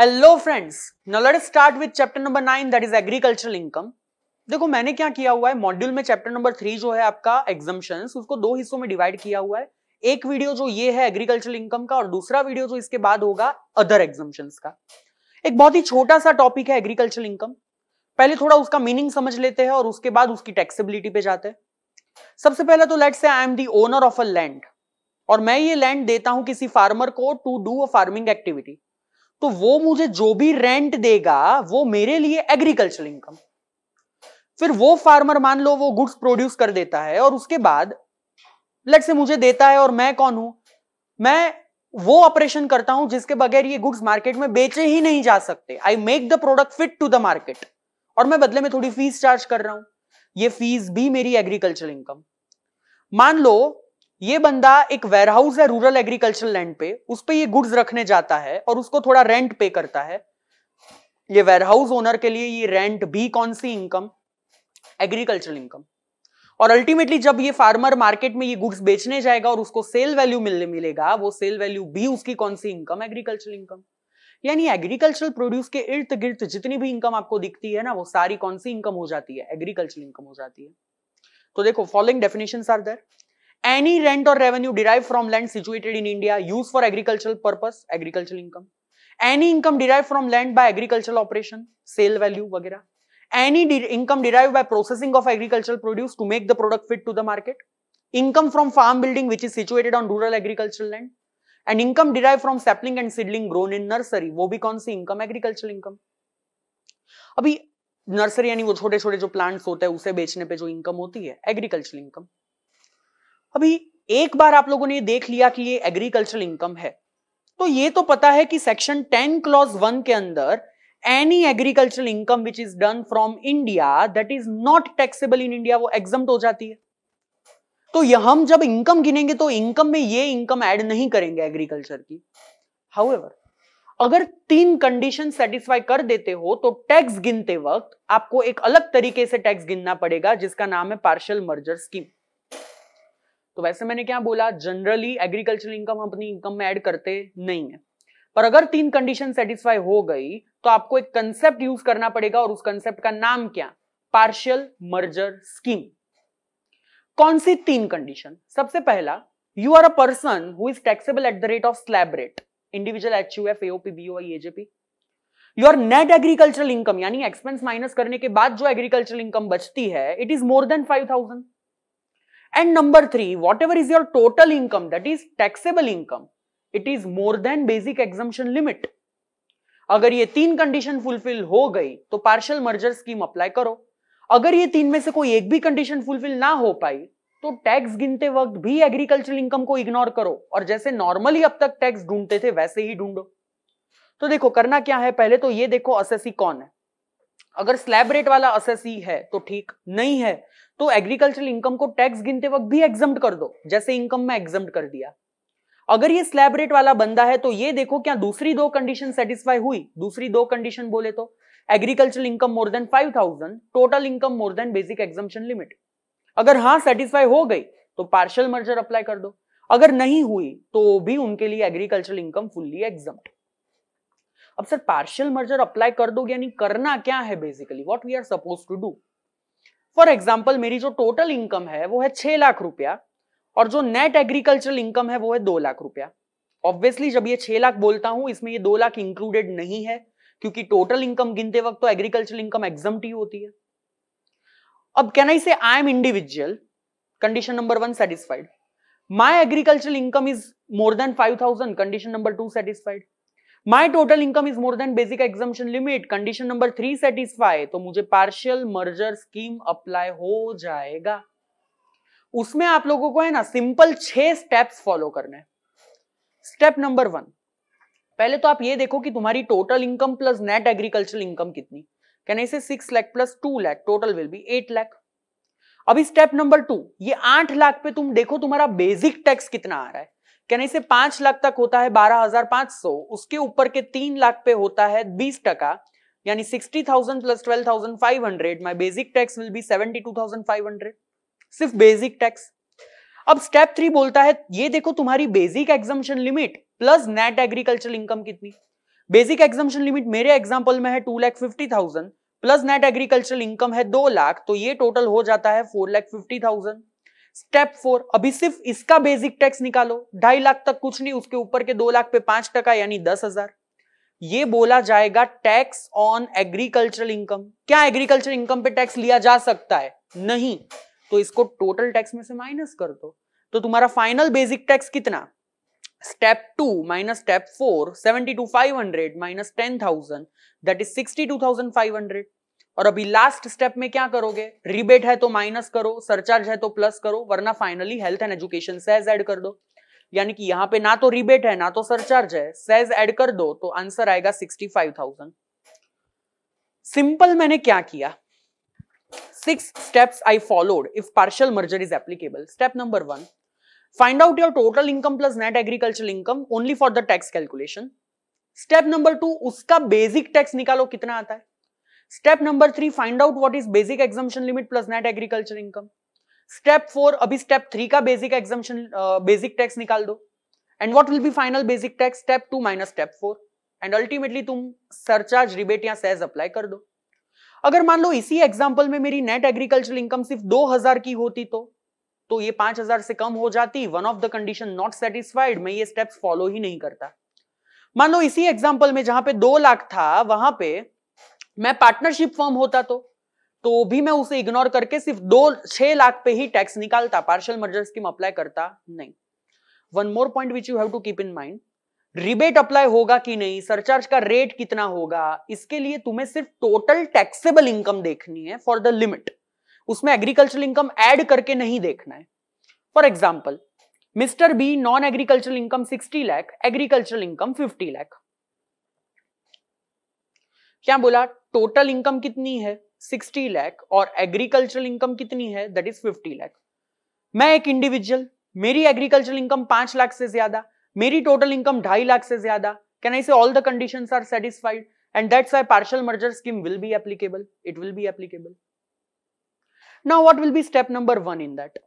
hello friends now let start with chapter number nine that is agricultural income देखो मैंने क्या किया हुआ है मॉड्यूल में चैप्टर नंबर थ्री जो है आपका एग्जाम्शन उसको दो हिस्सों में डिवाइड किया हुआ है एक वीडियो जो ये है एग्रीकल्चरल इनकम का और दूसरा वीडियो जो इसके बाद होगा अदर एग्जाम का एक बहुत ही छोटा सा टॉपिक है एग्रीकल्चरल इनकम पहले थोड़ा उसका मीनिंग समझ लेते हैं और उसके बाद उसकी टैक्सेबिलिटी पे जाते हैं सबसे पहले तो let say I am the owner of a land और मैं ये लैंड देता हूं किसी फार्मर को to do a farming activity तो वो मुझे जो भी रेंट देगा वो मेरे लिए एग्रीकल्चरल इनकम फिर वो फार्मर मान लो वो गुड्स प्रोड्यूस कर देता है और उसके बाद लेट से मुझे देता है और मैं कौन हूं मैं वो ऑपरेशन करता हूं जिसके बगैर ये गुड्स मार्केट में बेचे ही नहीं जा सकते I make the product fit to the market और मैं बदले में थोड़ी फीस चार्ज कर रहा हूं ये फीस भी मेरी एग्रीकल्चर इनकम मान लो ये बंदा एक वेयरहाउस है रूरल एग्रीकल्चरल लैंड पे उस पर ये गुड्स रखने जाता है और उसको थोड़ा रेंट पे करता है ये वेयरहाउस ओनर के लिए ये रेंट भी कौन सी इनकम एग्रीकल्चरल इनकम और अल्टीमेटली जब ये फार्मर मार्केट में ये गुड्स बेचने जाएगा और उसको सेल वैल्यू मिलने मिलेगा वो सेल वैल्यू भी उसकी कौन सी इनकम एग्रीकल्चरल इनकम यानी एग्रीकल्चरल प्रोड्यूस के इर्द गिर्द जितनी भी इनकम आपको दिखती है ना वो सारी कौन सी इनकम हो जाती है एग्रीकल्चरल इनकम हो जाती है तो देखो following definition are there any rent और revenue derive from land situated in India use for agricultural purpose agricultural income any income derive from land by agricultural operation sale value वगैरह any income derive by processing of agricultural produce to make the product fit to the market income from farm building which is situated on rural agriculture land and income derive from sapling and seedling grown in nursery वो भी कौन सी income agriculture income अभी nursery यानी वो छोटे छोटे जो प्लांट्स होते हैं उसे बेचने पे जो इनकम होती है एग्रीकल्चरल इनकम अभी एक बार आप लोगों ने देख लिया कि ये एग्रीकल्चरल इनकम है तो ये तो पता है कि सेक्शन टेन क्लॉज वन के अंदर any agricultural income which is done from India that is not taxable in India वो एग्जम हो जाती है तो यह हम जब इनकम गिनेंगे तो इनकम में ये इनकम ऐड नहीं करेंगे एग्रीकल्चर की हाउएवर अगर तीन कंडीशन सेटिस्फाई कर देते हो तो टैक्स गिनते वक्त आपको एक अलग तरीके से टैक्स गिनना पड़ेगा जिसका नाम है पार्शियल मर्जर स्कीम तो वैसे मैंने क्या बोला जनरली एग्रीकल्चरल इनकम अपनी इनकम में ऐड करते नहीं है पर अगर तीन कंडीशन सेटिस्फाई हो गई तो आपको एक कंसेप्ट यूज करना पड़ेगा और उस कंसेप्ट का नाम क्या पार्शियल मर्जर स्कीम कौन सी तीन कंडीशन सबसे पहला you are a person who is taxable at the rate of slab rate individual H U F AOP BO AJP your net agricultural income यानी एक्सपेंस माइनस करने के बाद जो एग्रीकल्चरल इनकम बचती है it is more than five thousand and number 3 whatever is your total income that is taxable income it is more than basic exemption limit अगर ये तीन कंडीशन फुलफिल हो गई तो पार्शियल मर्जर स्कीम अप्लाई करो अगर ये तीन में से कोई एक भी कंडीशन फुलफिल ना हो पाई तो टैक्स गिनते वक्त भी एग्रीकल्चरल इनकम को इग्नोर करो और जैसे नॉर्मली अब तक टैक्स ढूंढते थे वैसे ही ढूंढो तो देखो करना क्या है पहले तो ये देखो असेसी कौन है अगर स्लैब रेट वाला असेसी है तो ठीक नहीं है तो एग्रीकल्चरल इनकम को टैक्स गिनते वक्त भी एग्जाम कर दो जैसे इनकम में एग्जाम कर दिया अगर ये स्लैब रेट वाला बंदा है तो ये देखो क्या दूसरी दो कंडीशन सेटिस्फाई हुई दूसरी दो कंडीशन बोले तो agricultural income more than five thousand total income more than basic exemption limit अगर हाँ सेटिस्फाई हो गई तो पार्शियल मर्जर अप्लाई कर दो अगर नहीं हुई तो भी उनके लिए एग्रीकल्चरल इनकम फुल्ली एग्जाम्प्ट अब सर पार्शियल मर्जर अप्लाई कर दो यानी करना क्या है basically what we are suppose to do for example मेरी जो टोटल इनकम है वो है छह लाख रुपया और जो नेट एग्रीकल्चरल इनकम है वो है दो लाख रुपया ऑब्वियसली जब ये छह लाख बोलता हूं इसमें ये दो लाख इंक्लूडेड नहीं है क्योंकि टोटल इनकम गिनते वक्त तो एग्रीकल्चरल इनकम एग्जाम होती है अब can I say I am individual condition number one satisfied my agricultural income is more than five thousand condition number two satisfied my total income is more than basic exemption limit condition number three satisfy तो मुझे partial merger scheme apply हो जाएगा उसमें आप लोगों को है ना सिंपल छह स्टेप्स फॉलो करने स्टेप नंबर वन पहले तो आप ये देखो कि तुम्हारी total income plus net agricultural income कितनी can I say six lakh plus two lakh total will be eight lakh अभी स्टेप नंबर टू ये आठ लाख पे तुम देखो तुम्हारा बेसिक टैक्स कितना आ रहा है कहने से पांच लाख तक होता है बारह हजार पांच सौ उसके ऊपर के तीन लाख पे होता है बीस टका यानी sixty thousand plus twelve thousand five hundred my basic tax will be seventy two thousand five hundred सिर्फ बेसिक टैक्स अब स्टेप थ्री बोलता है ये देखो तुम्हारी basic exemption limit plus net agriculture income कितनी बेसिक एग्जामेशन लिमिट मेरे example में है two lakh fifty thousand plus net agricultural income है दो लाख तो ये टोटल हो जाता है four lakh fifty thousand step four अभी सिर्फ इसका बेसिक टैक्स निकालो ढाई लाख तक कुछ नहीं उसके ऊपर के दो लाख पे पांच टका यानी दस हजार ये बोला जाएगा टैक्स ऑन एग्रीकल्चरल इनकम क्या एग्रीकल्चर इनकम पे टैक्स लिया जा सकता है नहीं तो इसको टोटल टैक्स में से माइनस कर दो तो तुम्हारा फाइनल बेसिक टैक्स कितना step two minus step four seventy two five hundred minus ten thousand that is sixty two thousand five hundred और अभी लास्ट स्टेप में क्या करोगे रिबेट है तो माइनस करो सरचार्ज है तो प्लस करो वरना finally health and education cess add कर दो यानी कि यहाँ पे ना तो रिबेट है ना तो सरचार्ज है सेज ऐड कर दो तो आंसर आएगा सिक्सटी फाइव थाउजेंड सिंपल मैंने क्या किया six steps I followed if partial merger is applicable step number one find out your total income plus net agriculture income only for the tax calculation step number two उसका basic tax निकालो कितना आता है step number three find out what is basic exemption limit plus net agriculture income step four अभी step three का basic exemption basic tax निकाल दो and what will B final basic tax step two minus step four and ultimately तुम surcharge rebate या cess apply कर दो अगर मान लो इसी एग्जाम्पल में मेरी नेट एग्रीकल्चर इनकम सिर्फ दो हजार की होती तो तो ये पांच हजार से कम हो जाती one of the condition not satisfied मैं ये स्टेप्स फॉलो ही नहीं करता मान लो इसी एग्जाम्पल में जहां पे दो लाख था वहां पे मैं पार्टनरशिप फॉर्म होता तो तो भी मैं उसे इग्नोर करके सिर्फ दो छह लाख पे ही टैक्स निकालता पार्शियल मर्जर स्कीम अप्लाई करता नहीं one more point which you have to keep in mind rebate apply होगा कि नहीं सरचार्ज का रेट कितना होगा इसके लिए तुम्हें सिर्फ टोटल टैक्सेबल इनकम देखनी है फॉर द लिमिट उसमें एग्रीकल्चरल इनकम ऐड करके नहीं देखना है for example mister B non agricultural income 60 lakh agricultural income 50 lakh क्या बोला टोटल इनकम कितनी है 60 लाख और एग्रीकल्चरल इनकम कितनी है दैट इज 50 लाख मैं एक इंडिविजुअल मेरी एग्रीकल्चरल इनकम पांच लाख से ज्यादा मेरी टोटल इनकम ढाई लाख से ज्यादा can I say all the condition are satisfied and that's I partial merger scheme will be applicable it will be applicable now what will be step number one in that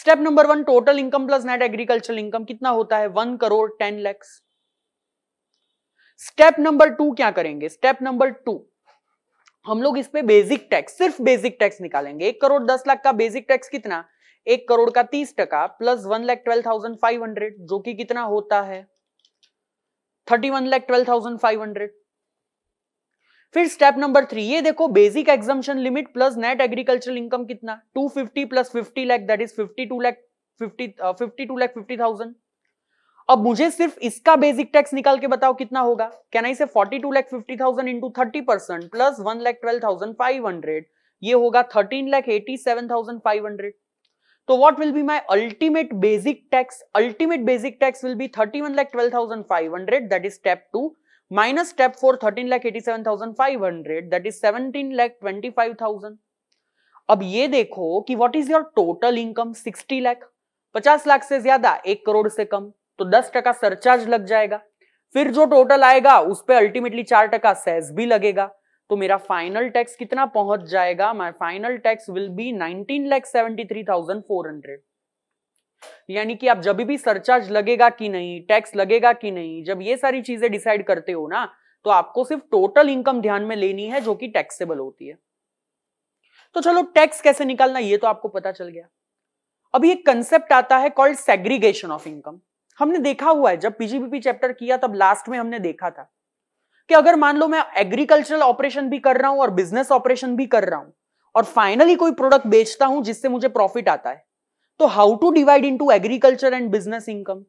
step number one total income plus net agricultural income कितना होता है one crore ten lakhs step number two क्या करेंगे step number two हम लोग इस पे basic tax सिर्फ बेसिक टैक्स निकालेंगे एक करोड़ दस लाख का बेसिक टैक्स कितना एक करोड़ का तीस टका plus one lakh twelve thousand five hundred जो कि कितना होता है thirty one lakh twelve thousand five hundred फिर स्टेप नंबर थ्री ये देखो basic exemption limit plus net agricultural income कितना two fifty plus fifty lakh that is fifty two lakh fifty fifty two lakh fifty thousand अब मुझे सिर्फ इसका बेसिक टैक्स निकाल के बताओ कितना होगा can I say forty two lakh fifty thousand into thirty percent plus one lakh twelve thousand five hundred ये होगा thirteen lakh eighty seven thousand five hundred तो what will be my ultimate basic tax ultimate basic tax will be thirty one lakh twelve thousand five hundred that is step two minus step four thirteen lakh eighty seven thousand five hundred that is seventeen lakh twenty five thousand अब ये देखो कि what is your total income sixty lakh पचास लाख से ज्यादा एक करोड़ से कम तो दस टका सरचार्ज लग जाएगा फिर जो टोटल आएगा उस पर अल्टीमेटली चार टका सेस भी लगेगा तो मेरा फाइनल टैक्स कितना पहुंच जाएगा my final tax will be nineteen lakh seventy three thousand four hundred यानी कि आप जब भी सरचार्ज लगेगा कि नहीं टैक्स लगेगा कि नहीं जब ये सारी चीजें डिसाइड करते हो ना तो आपको सिर्फ टोटल इनकम ध्यान में लेनी है जो कि टैक्सेबल होती है तो चलो टैक्स कैसे निकालना ये तो आपको पता चल गया अभी एक कंसेप्ट आता है कॉल्ड सेग्रीगेशन ऑफ इनकम हमने देखा हुआ है जब पीजीबीपी चैप्टर किया तब लास्ट में हमने देखा था कि अगर मान लो मैं एग्रीकल्चरल ऑपरेशन भी कर रहा हूं और बिजनेस ऑपरेशन भी कर रहा हूं और फाइनली कोई प्रोडक्ट बेचता हूं जिससे मुझे प्रॉफिट आता है तो how to divide into agriculture and business income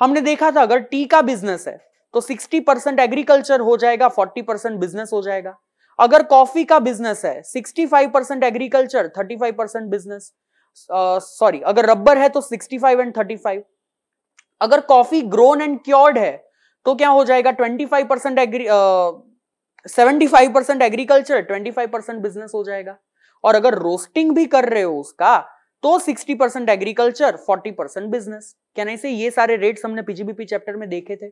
हमने देखा था अगर टी का बिजनेस है तो 60 परसेंट एग्रीकल्चर हो जाएगा 40 परसेंट बिजनेस हो जाएगा अगर कॉफी का बिजनेस है 65 percent agriculture 35 percent business sorry अगर रबर है तो 65 एंड 35 अगर कॉफी ग्रोन एंड क्योर्ड है तो क्या हो जाएगा twenty five percent agri seventy five percent agriculture twenty five percent business हो जाएगा और अगर रोस्टिंग भी कर रहे हो उसका तो sixty percent agriculture forty percent business क्या नहीं से ये सारे रेट्स हमने पीजीबीपी चैप्टर में देखे थे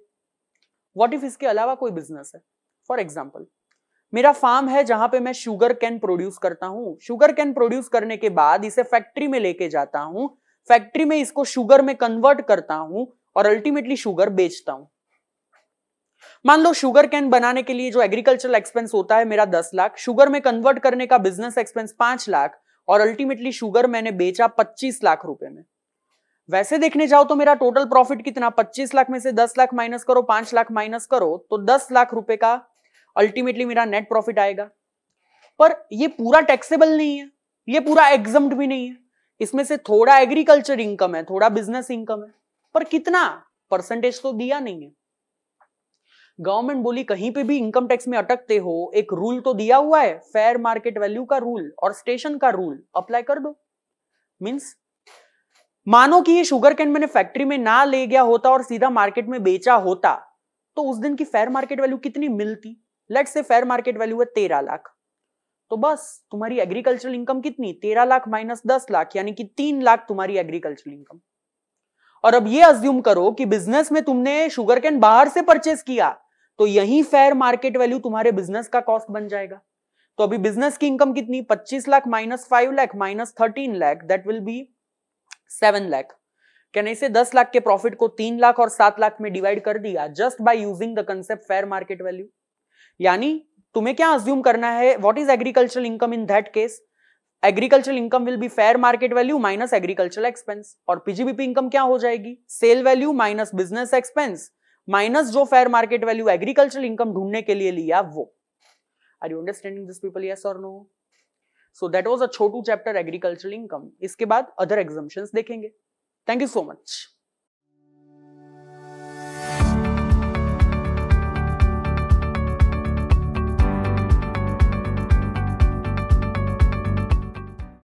वॉट इफ इसके अलावा कोई बिजनेस है फॉर एग्जाम्पल मेरा फार्म है जहां पे मैं शुगर कैन प्रोड्यूस करता हूँ शुगर कैन प्रोड्यूस करने के बाद इसे फैक्ट्री में लेके जाता हूँ फैक्ट्री में इसको शुगर में कन्वर्ट करता हूँ और अल्टीमेटली शुगर बेचता हूं मान लो शुगर कैन बनाने के लिए जो एग्रीकल्चरल एक्सपेंस होता है मेरा दस लाख शुगर में कन्वर्ट करने का बिजनेस एक्सपेंस पांच लाख और अल्टीमेटली शुगर मैंने बेचा पच्चीस लाख रुपए में वैसे देखने जाओ तो मेरा टोटल प्रॉफिट कितना पच्चीस लाख में से दस लाख माइनस करो पांच लाख माइनस करो तो दस लाख रुपए का अल्टीमेटली मेरा नेट प्रॉफिट आएगा पर ये पूरा टैक्सेबल नहीं है ये पूरा एग्जम्ड भी नहीं है इसमें से थोड़ा एग्रीकल्चर इनकम है थोड़ा बिजनेस इनकम है पर कितना परसेंटेज तो दिया नहीं है गवर्नमेंट बोली कहीं पे भी इनकम टैक्स में अटकते हो एक रूल तो दिया हुआ है फेयर मार्केट वैल्यू का रूल और स्टेशन का रूल अप्लाई कर दो मींस मानो कि ये शुगर कैन मैंने फैक्ट्री में ना ले गया होता और सीधा मार्केट में बेचा होता तो उस दिन की फेयर मार्केट वैल्यू कितनी मिलती लेट से फेयर मार्केट वैल्यू है तेरह लाख तो बस तुम्हारी एग्रीकल्चरल इनकम कितनी तेरह लाख माइनस दस लाख यानी कि तीन लाख तुम्हारी एग्रीकल्चरल इनकम और अब ये अज्यूम करो कि बिजनेस में तुमने शुगर कैन बाहर से परचेस किया तो यही फेयर मार्केट वैल्यू तुम्हारे बिजनेस का कॉस्ट बन जाएगा तो अभी बिजनेस की इनकम कितनी 25 lakh minus five lakh minus thirteen lakh that will be seven lakh can say दस लाख के प्रॉफिट को तीन लाख और सात लाख में डिवाइड कर दिया just by using the concept fair market value यानी तुम्हें क्या अज्यूम करना है what is agricultural income in that case agricultural income will be fair market value minus agricultural expense और पीजीबीपी इनकम क्या हो जाएगी sale value minus business expense minus जो fair market value agricultural income ढूंढने के लिए लिया वो are you understanding this people yes और no so that was a Chhotu chapter agricultural income इसके बाद अदर एग्जाम्पन देखेंगे थैंक यू सो मच